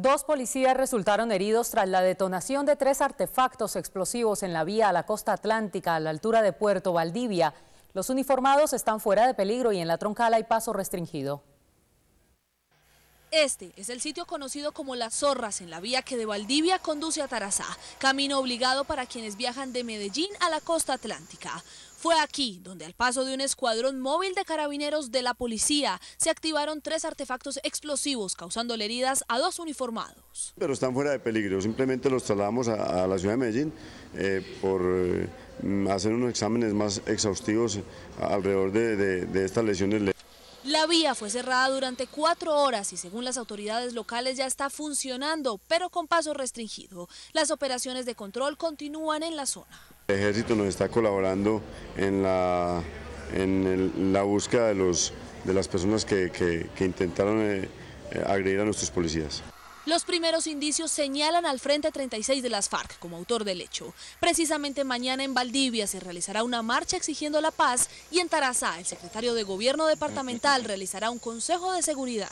Dos policías resultaron heridos tras la detonación de tres artefactos explosivos en la vía a la costa atlántica a la altura de Puerto Valdivia. Los uniformados están fuera de peligro y en la troncal hay paso restringido. Este es el sitio conocido como Las Zorras en la vía que de Valdivia conduce a Tarazá, camino obligado para quienes viajan de Medellín a la costa atlántica. Fue aquí donde al paso de un escuadrón móvil de carabineros de la policía se activaron tres artefactos explosivos causando heridas a dos uniformados. Pero están fuera de peligro, simplemente los trasladamos a, la ciudad de Medellín eh, por eh, hacer unos exámenes más exhaustivos eh, alrededor de, estas lesiones. La vía fue cerrada durante cuatro horas y según las autoridades locales ya está funcionando, pero con paso restringido. Las operaciones de control continúan en la zona. El ejército nos está colaborando en la, búsqueda de, las personas que, intentaron eh, eh, agredir a nuestros policías. Los primeros indicios señalan al Frente 36 de las FARC como autor del hecho. Precisamente mañana en Valdivia se realizará una marcha exigiendo la paz y en Tarazá el secretario de Gobierno departamental realizará un consejo de seguridad.